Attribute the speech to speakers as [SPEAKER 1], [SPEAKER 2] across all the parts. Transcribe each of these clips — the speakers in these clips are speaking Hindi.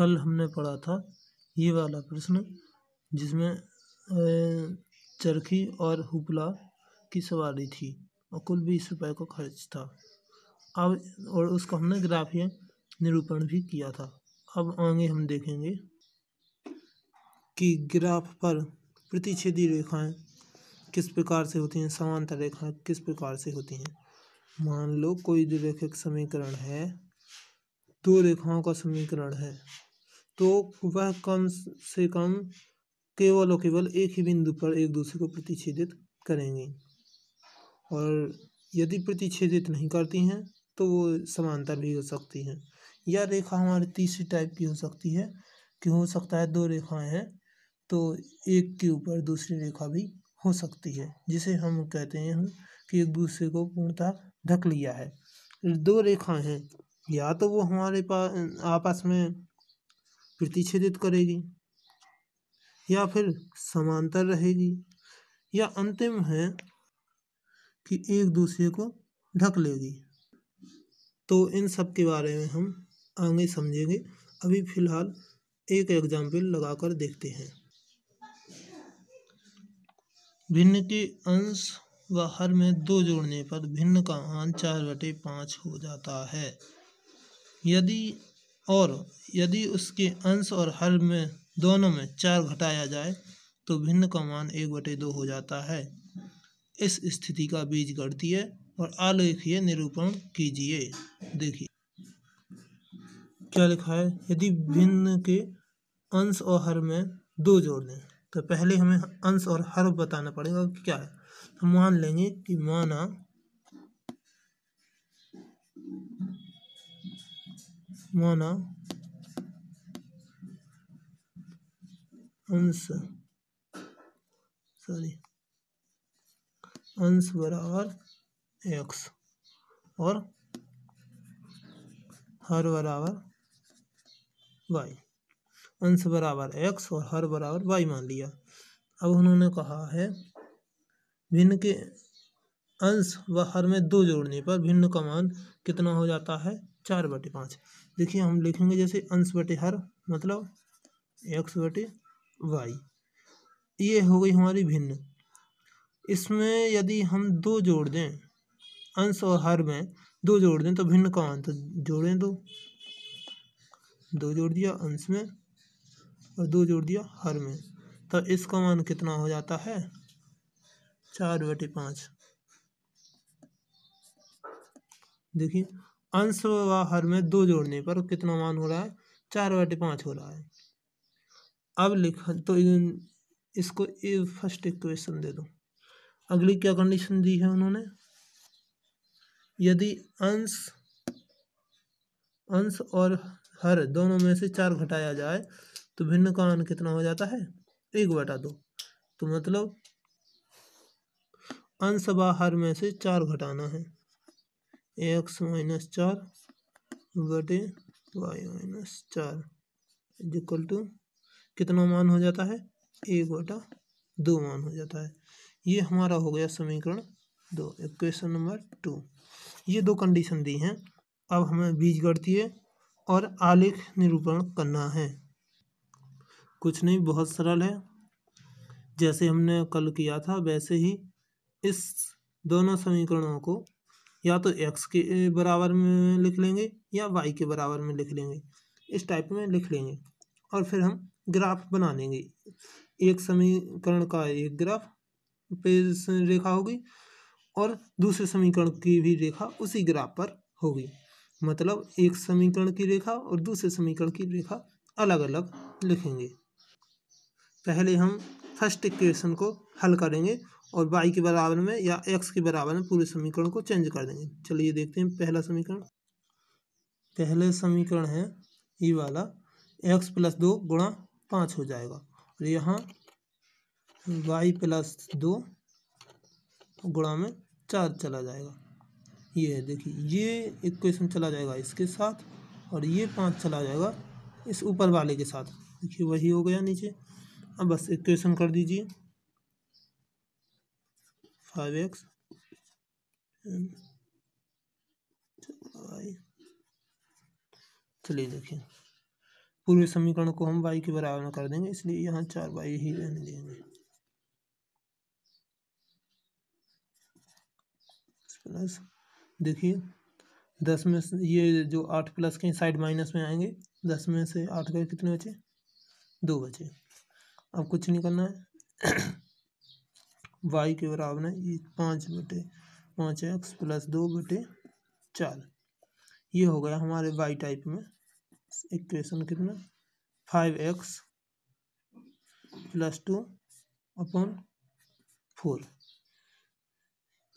[SPEAKER 1] कल हमने पढ़ा था ये वाला प्रश्न जिसमें चरखी और हुपला की सवारी थी और कुल बीस रुपए का खर्च था अब और उसका हमने ग्राफीय निरूपण भी किया था अब आगे हम देखेंगे कि ग्राफ पर प्रतिच्छेदी रेखाएं किस प्रकार से होती हैं समांतर रेखाएं किस प्रकार से होती हैं मान लो कोई द्विरेखक समीकरण है दो रेखाओं का समीकरण है तो वह कम से कम केवल और केवल एक ही बिंदु पर एक दूसरे को प्रतिच्छेदित करेंगे और यदि प्रतिच्छेदित नहीं करती हैं तो वो समानता भी हो सकती हैं यह रेखा हमारी तीसरी टाइप की हो सकती है कि हो सकता है दो रेखाएं हैं तो एक के ऊपर दूसरी रेखा भी हो सकती है जिसे हम कहते हैं कि एक दूसरे को पूर्णतः ढक लिया है दो रेखाएं हैं या तो वो हमारे पास आपस में प्रतिच्छेदित करेगी या फिर समांतर रहेगी या अंतिम है कि एक दूसरे को ढक लेगी तो इन सब के बारे में हम आगे समझेंगे अभी फ़िलहाल एक एग्जाम्पल लगाकर देखते हैं भिन्न के अंश व हर में दो जोड़ने पर भिन्न का आंच चार बटे पाँच हो जाता है यदि और यदि उसके अंश और हर में दोनों में चार घटाया जाए तो भिन्न का मान एक बटे दो हो जाता है इस स्थिति का बीज गढ़ती है और आलेखीय निरूपण कीजिए देखिए क्या लिखा है यदि भिन्न के अंश और हर में दो जोड़ दें तो पहले हमें अंश और हर बताना पड़ेगा कि क्या है हम तो मान लेंगे कि माना माना अंश सॉरी अंश बराबर एक्स और हर बराबर वाई अंश बराबर एक्स और हर बराबर वाई मान लिया अब उन्होंने कहा है भिन्न के अंश व हर में दो जोड़ने पर भिन्न का मान कितना हो जाता है चार बटे पाँच देखिए हम लिखेंगे जैसे अंश बटे हर मतलब एक्स बटे वाई ये हो गई हमारी भिन्न इसमें यदि हम दो जोड़ दें अंश और हर में दो जोड़ दें तो भिन्न का अंत तो जोड़ें दो दो जोड़ दिया अंश में और दो जोड़ दिया हर में तो इसका मान कितना हो जाता है चार बटे पाँच देखिए अंश व हर में दो जोड़ने पर कितना मान हो रहा है चार बटे पाँच हो रहा है अब लिख तो इसको फर्स्ट इक्वेशन दे दो अगली क्या कंडीशन दी है उन्होंने यदि अंश अंश और हर दोनों में से चार घटाया जाए तो भिन्न का मान कितना हो जाता है एक बटा दो तो मतलब अंश व हर में से चार घटाना है एक्स माइनस चार बटे वाई माइनस चार इज इक्वल टू कितना मान हो जाता है एक बटा दो मान हो जाता है ये हमारा हो गया समीकरण दो इक्वेशन नंबर टू ये दो कंडीशन दी हैं अब हमें बीज गणतीय और आलेख निरूपण करना है कुछ नहीं बहुत सरल है जैसे हमने कल किया था वैसे ही इस दोनों समीकरणों को या तो एक्स के बराबर में लिख लेंगे या वाई के बराबर में लिख लेंगे इस टाइप में लिख लेंगे और फिर हम ग्राफ बना लेंगे एक समीकरण का एक ग्राफ पे रेखा होगी और दूसरे समीकरण की भी रेखा उसी ग्राफ पर होगी मतलब एक समीकरण की रेखा और दूसरे समीकरण की रेखा अलग अलग लिखेंगे पहले हम फर्स्ट इक्वेशन को हल करेंगे और वाई के बराबर में या एक्स के बराबर में पूरे समीकरण को चेंज कर देंगे चलिए देखते हैं पहला समीकरण पहले समीकरण है ये वाला एक्स प्लस दो गुणा पाँच हो जाएगा और यहाँ वाई प्लस दो गुणा में चार चला जाएगा ये है देखिए ये इक्वेशन चला जाएगा इसके साथ और ये पाँच चला जाएगा इस ऊपर वाले के साथ देखिए वही हो गया नीचे अब बस इक्वेशन कर दीजिए फाइव एक्स चलिए देखिए पूर्व समीकरण को हम वाई के बराबर में कर देंगे इसलिए यहाँ चार वाई ही रहने देंगे प्लस देखिए दस में ये जो आठ प्लस के साइड माइनस में आएंगे दस में से आठ गए कितने बचे दो बचे अब कुछ नहीं करना है वाई के बराबर है ये पाँच बटे पाँच एक्स प्लस दो बटे चार ये हो गया हमारे वाई टाइप में इक्वेशन कितना five x plus two upon four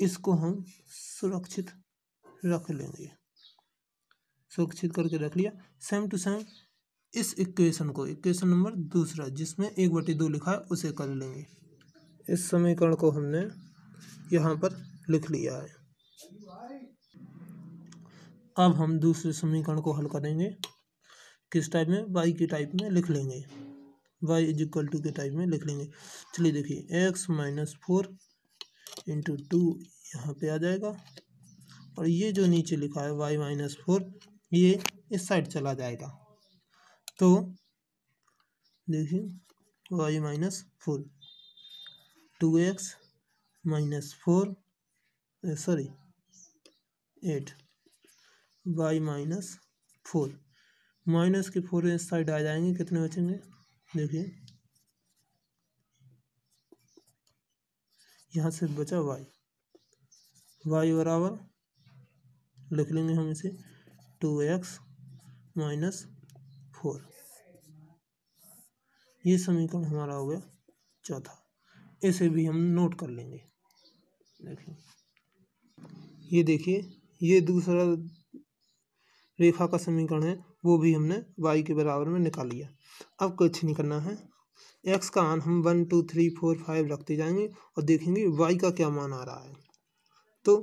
[SPEAKER 1] इसको हम सुरक्षित रख लेंगे सुरक्षित करके रख लिया सेम टू सेम इस इक्वेशन को इक्वेशन नंबर दूसरा जिसमें एक बटे दो लिखा है उसे कर लेंगे इस समीकरण को हमने यहाँ पर लिख लिया है अब हम दूसरे समीकरण को हल करेंगे किस टाइप में वाई की टाइप में लिख लेंगे वाई इज इक्वल टू के टाइप में लिख लेंगे चलिए देखिए x minus four into two यहाँ पर आ जाएगा और ये जो नीचे लिखा है वाई माइनस फोर ये इस साइड चला जाएगा तो देखिए y minus four two x minus four sorry eight y minus four minus के फोर इस साइड आ जाएंगे कितने बचेंगे देखिए यहाँ से बचा वाई वाई बराबर लिख लेंगे हम इसे टू एक्स माइनस फोर ये समीकरण हमारा हो गया चौथा ऐसे भी हम नोट कर लेंगे देखिए ये देखिए ये दूसरा रेखा का समीकरण है वो भी हमने वाई के बराबर में निकाल लिया अब कुछ नहीं करना है एक्स का मान हम one two three four five रखते जाएंगे और देखेंगे वाई का क्या मान आ रहा है तो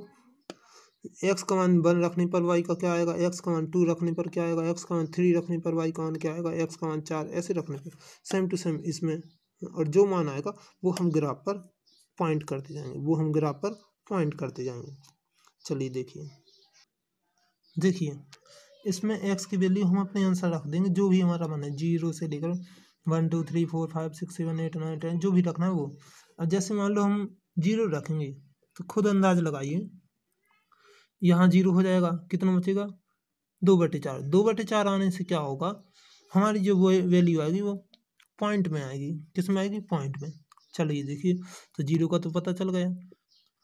[SPEAKER 1] एक्स का मान वन रखने पर वाई का क्या आएगा एक्स का मान टू रखने पर क्या आएगा एक्स का मान थ्री रखने पर वाई का मान क्या आएगा एक्स का मान चार ऐसे रखने पर सेम टू सेम इसमें और जो मान आएगा वो हम ग्राफ पर पॉइंट करते जाएंगे वो हम ग्राफ पर पॉइंट करते जाएंगे चलिए देखिए देखिए इसमें एक्स की वैल्यू हम अपने आंसर रख देंगे जो भी हमारा मन है जीरो से लेकर one two three four five six seven eight nine ten जो भी रखना है वो अब जैसे मान लो हम जीरो रखेंगे तो खुद अंदाज लगाइए यहाँ जीरो हो जाएगा कितना बचेगा दो बटे चार दो बटे चार आने से क्या होगा हमारी जो वैल्यू आएगी वो पॉइंट में आएगी किस में आएगी पॉइंट में चलिए देखिए तो जीरो का तो पता चल गया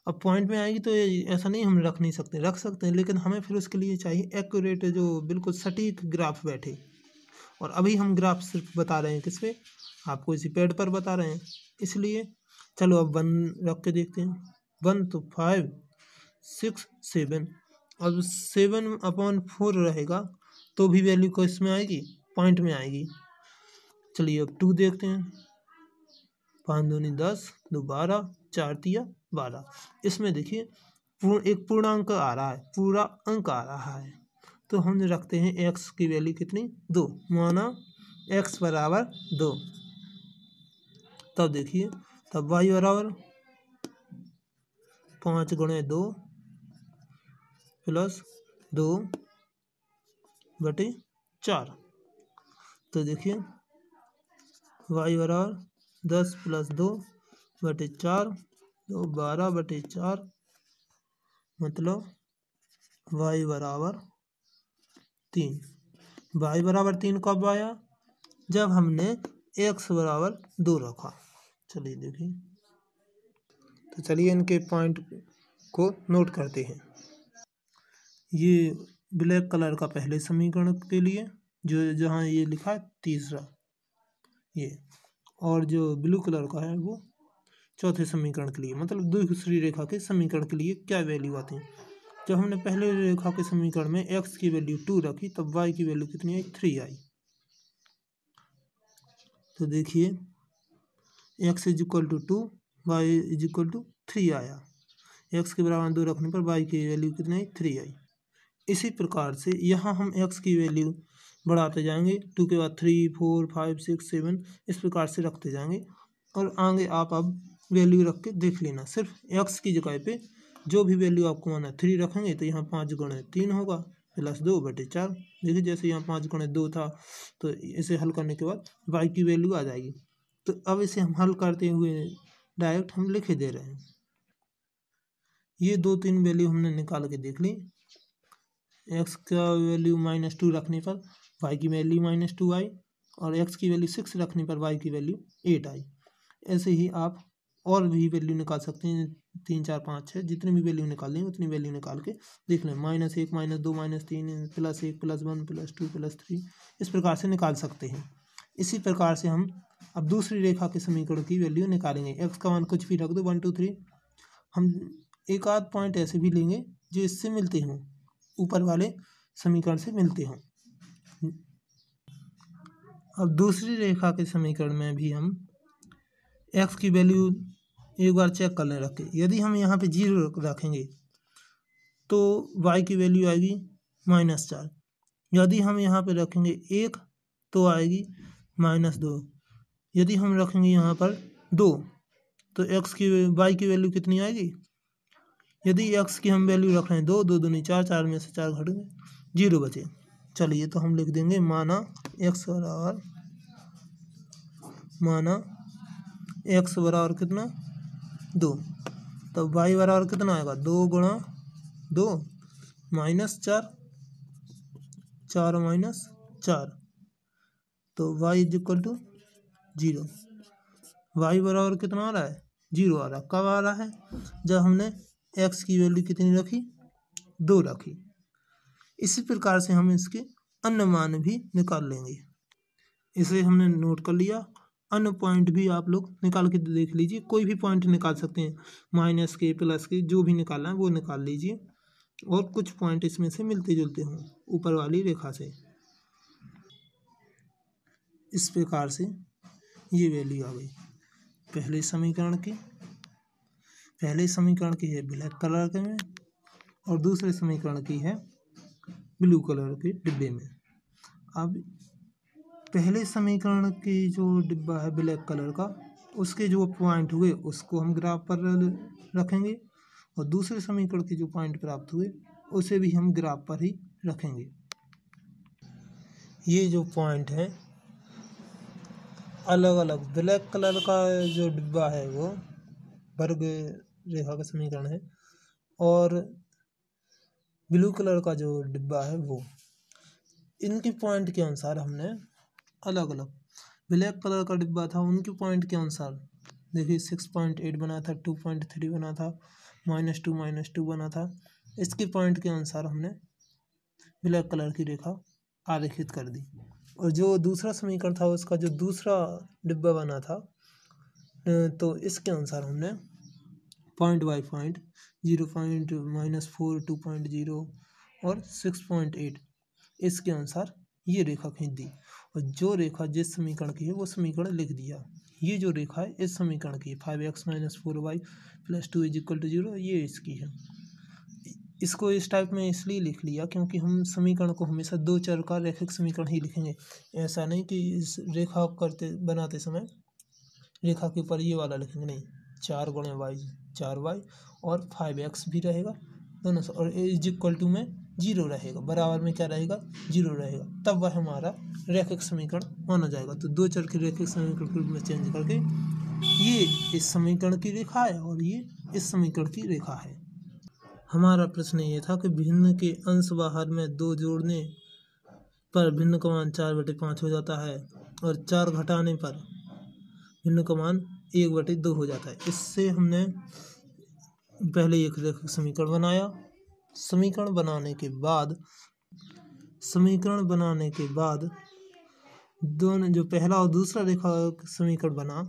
[SPEAKER 1] अब पॉइंट में आएगी तो ऐसा नहीं हम रख नहीं सकते रख सकते हैं लेकिन हमें फिर उसके लिए चाहिए एक्यूरेट जो बिल्कुल सटीक ग्राफ बैठे और अभी हम ग्राफ सिर्फ बता रहे हैं किस पे आपको इसी पेड पर बता रहे हैं इसलिए चलो अब वन रख के देखते हैं वन तो फाइव सिक्स सेवन अब सेवन अपॉन फोर रहेगा तो भी वैल्यू को इसमें आएगी पॉइंट में आएगी चलिए अब टू देखते हैं पाँच दूनी दस दो बारह चार तिया बारह इसमें देखिए पूर्ण एक पूर्णांक आ रहा है पूरा अंक आ रहा है तो हम रखते हैं एक्स की वैल्यू कितनी दो माना एक्स बराबर दो तब देखिए तब वाई बराबर पाँच गुणे दो प्लस दो बटे चार तो देखिए वाई बराबर दस प्लस दो बटे चार दो बारह बटे चार मतलब वाई बराबर तीन वाई बराबर तीन कब आया जब हमने एक्स बराबर दो रखा चलिए देखिए तो चलिए इनके पॉइंट को नोट करते हैं ये ब्लैक कलर का पहले समीकरण के लिए जो जहाँ ये लिखा है तीसरा ये और जो ब्लू कलर का है वो चौथे समीकरण के लिए मतलब दूसरी रेखा के समीकरण के लिए क्या वैल्यू आते हैं जब हमने पहले रेखा के समीकरण में एक्स की वैल्यू टू रखी तब वाई की वैल्यू कितनी आई थ्री आई तो देखिए x is equal to two y is equal to three आया एक्स के बराबर दो रखने पर वाई की वैल्यू कितनी आई थ्री आई इसी प्रकार से यहाँ हम एक्स की वैल्यू बढ़ाते जाएंगे टू के बाद three four five six seven इस प्रकार से रखते जाएंगे और आगे आप अब वैल्यू रख के देख लेना सिर्फ एक्स की जगह पे जो भी वैल्यू आपको माना थ्री रखेंगे तो यहाँ पाँच गुणे तीन होगा प्लस दो बटे चार देखिए जैसे यहाँ पाँच गुणे दो था तो इसे हल करने के बाद वाई की वैल्यू आ जाएगी तो अब इसे हम हल करते हुए डायरेक्ट हम लिखे दे रहे हैं ये दो तीन वैल्यू हमने निकाल के देख ली एक्स का वैल्यू माइनस टू रखने पर वाई की वैल्यू माइनस टू आई और एक्स की वैल्यू सिक्स रखने पर वाई की वैल्यू एट आई ऐसे ही आप और भी वैल्यू निकाल सकते हैं तीन चार पाँच छः जितनी भी वैल्यू निकाल लेंगे उतनी वैल्यू निकाल के देख लें माइनस एक माइनस दो माइनस तीन प्लस एक plus one plus two plus three इस प्रकार से निकाल सकते हैं इसी प्रकार से हम अब दूसरी रेखा के समीकरण की वैल्यू निकालेंगे एक्स का वन कुछ भी रख दो वन टू थ्री हम एक आध पॉइंट ऐसे भी लेंगे जो इससे मिलते हों ऊपर वाले समीकरण से मिलते हों अब दूसरी रेखा के समीकरण में भी हम एक्स की वैल्यू एक बार चेक कर लें रखें यदि हम यहाँ पे जीरो रखेंगे तो वाई की वैल्यू आएगी माइनस चार यदि हम यहाँ पे रखेंगे एक तो आएगी माइनस दो यदि हम रखेंगे यहाँ पर दो तो एक्स की वाई की वैल्यू कितनी आएगी यदि एक्स की हम वैल्यू रख रहे हैं दो दो दूनी चार चार में से चार घट गए जीरो बचे चलिए तो हम लिख देंगे माना एक्स बराबर माना एक्स बराबर कितना दो तब वाई बराबर कितना आएगा दो गुणा दो माइनस चार चार माइनस चार तो y is equal to zero y बराबर कितना आ रहा है जीरो आ रहा है कब आ रहा है जब हमने एक्स की वैल्यू कितनी रखी दो रखी इसी प्रकार से हम इसके अन्य मान भी निकाल लेंगे इसे हमने नोट कर लिया अन्य पॉइंट भी आप लोग निकाल के देख लीजिए कोई भी पॉइंट निकाल सकते हैं माइनस के प्लस के जो भी निकालना है वो निकाल लीजिए और कुछ पॉइंट इसमें से मिलते जुलते हों ऊपर वाली रेखा से इस प्रकार से ये वैल्यू आ गई पहले समीकरण की पहले समीकरण की है ब्लैक कलर के में और दूसरे समीकरण की है ब्लू कलर के डिब्बे में अब पहले समीकरण के जो डिब्बा है ब्लैक कलर का उसके जो पॉइंट हुए उसको हम ग्राफ पर रखेंगे और दूसरे समीकरण के जो पॉइंट प्राप्त हुए उसे भी हम ग्राफ पर ही रखेंगे ये जो पॉइंट है अलग अलग ब्लैक कलर का जो डिब्बा है वो वर्ग रेखा का समीकरण है और ब्लू कलर का जो डिब्बा है वो इनके पॉइंट के अनुसार हमने अलग अलग ब्लैक कलर का डिब्बा था उनके पॉइंट के अनुसार देखिए सिक्स पॉइंट एट बना था टू पॉइंट थ्री बना था माइनस टू माइनस टू बना था इसके पॉइंट के अनुसार हमने ब्लैक कलर की रेखा आरेखित कर दी और जो दूसरा समीकरण था उसका जो दूसरा डिब्बा बना था तो इसके अनुसार हमने point by point zero point minus four two point zero और सिक्स पॉइंट एट इसके अनुसार ये रेखा खींच दी और जो रेखा जिस समीकरण की है वो समीकरण लिख दिया ये जो रेखा है इस समीकरण की five x minus four y plus two is equal to zero ये इसकी है इसको इस टाइप में इसलिए लिख लिया क्योंकि हम समीकरण को हमेशा दो चर का रेखिक समीकरण ही लिखेंगे ऐसा नहीं कि इस रेखा करते बनाते समय रेखा के ऊपर ये वाला लिखेंगे नहीं चार गुणे वाई चार वाई और फाइव एक्स भी रहेगा दोनों से और इज इक्वल टू में जीरो रहेगा बराबर में क्या रहेगा जीरो रहेगा तब वह हमारा रेखक समीकरण माना जाएगा तो दो चर के रेखक समीकरण के रूप में चेंज करके ये इस समीकरण की रेखा है और ये इस समीकरण की रेखा है हमारा प्रश्न ये था कि भिन्न के अंश बाहर में दो जोड़ने पर भिन्न कमान चार बटे पाँच हो जाता है और चार घटाने पर भिन्न कमान एक बटे दो हो जाता है इससे हमने पहले एक समीकरण बनाया समीकरण बनाने के बाद समीकरण बनाने के बाद दोनों जो पहला और दूसरा रेखा समीकरण बना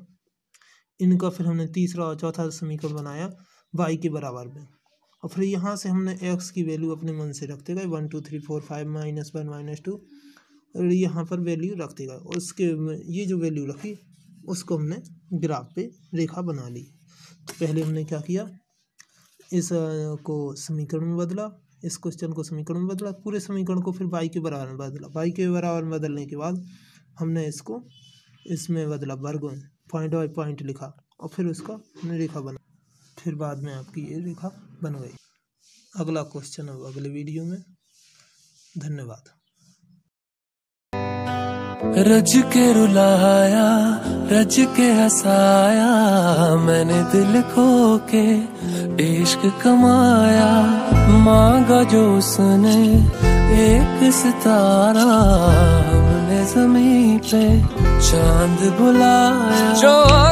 [SPEAKER 1] इनका फिर हमने तीसरा और चौथा समीकरण बनाया वाई के बराबर में और फिर यहाँ से हमने एक्स की वैल्यू अपने मन से रखते गए one two three four five minus one minus two और यहाँ पर वैल्यू रखते गए उसके ये जो वैल्यू रखी उसको हमने ग्राफ पे रेखा बना ली तो पहले हमने क्या किया इस को समीकरण में बदला इस क्वेश्चन को समीकरण में बदला पूरे समीकरण को फिर बाई के बराबर में बदला बाई के बराबर में बदलने के बाद हमने इसको इसमें बदला वर्गों पॉइंट बाई पॉइंट लिखा और फिर उसका हमने रेखा बना फिर बाद में आपकी ये रेखा बन गई अगला क्वेश्चन अब अगले वीडियो में धन्यवाद रज के रुलाया रज के हसाया मैंने दिल खो के इश्क कमाया मांगा जो उसने एक सितारा हमने जमीन पे चांद बुलाया जो